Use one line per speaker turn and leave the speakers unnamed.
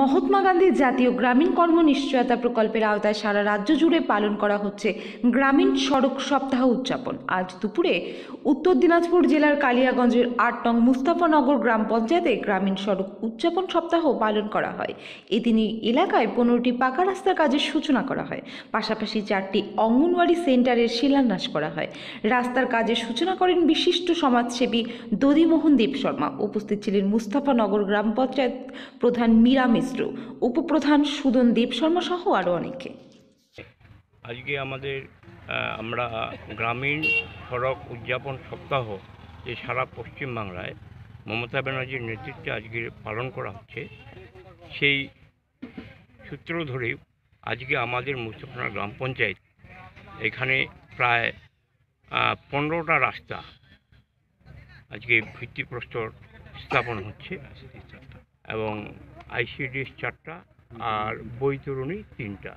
মহাত্মা গান্ধী জাতীয় গ্রামীণ কর্ম নিশ্চয়তা প্রকল্পের আওতায় সারা রাজ্য জুড়ে পালন করা হচ্ছে গ্রামীণ সড়ক সপ্তাহ উদযাপন আজ দুপুরে উত্তর দিনাজপুর জেলার কালিয়াগঞ্জের আট নং মুস্তাফানগর গ্রাম পঞ্চায়েতে গ্রামীণ সড়ক উদযাপন সপ্তাহ পালন করা হয় এদিনই এলাকায় পনেরোটি পাকা রাস্তার কাজের সূচনা করা হয় পাশাপাশি চারটি অঙ্গনওয়াড়ি সেন্টারের শিলান্যাস করা হয় রাস্তার কাজের সূচনা করেন বিশিষ্ট সমাজসেবী দদিমোহন দেব শর্মা উপস্থিত ছিলেন মুস্তাফানগর গ্রাম পঞ্চায়েত প্রধান মিরাম মিশ্র উপপ্রধান সুদন দীপ শর্মা সহ আরও অনেকে আজকে
আমাদের আমরা গ্রামীণ সড়ক উদযাপন সপ্তাহ যে সারা পশ্চিমবাংলায় মমতা ব্যানার্জির নেতৃত্বে আজকে পালন করা হচ্ছে সেই সূত্র ধরে আজকে আমাদের মুস্তফানা গ্রাম পঞ্চায়েত এখানে প্রায় পনেরোটা রাস্তা আজকে ভিত্তিপ্রস্তর স্থাপন হচ্ছে এবং আইসিডিএস চারটা আর বৈতরণী তিনটা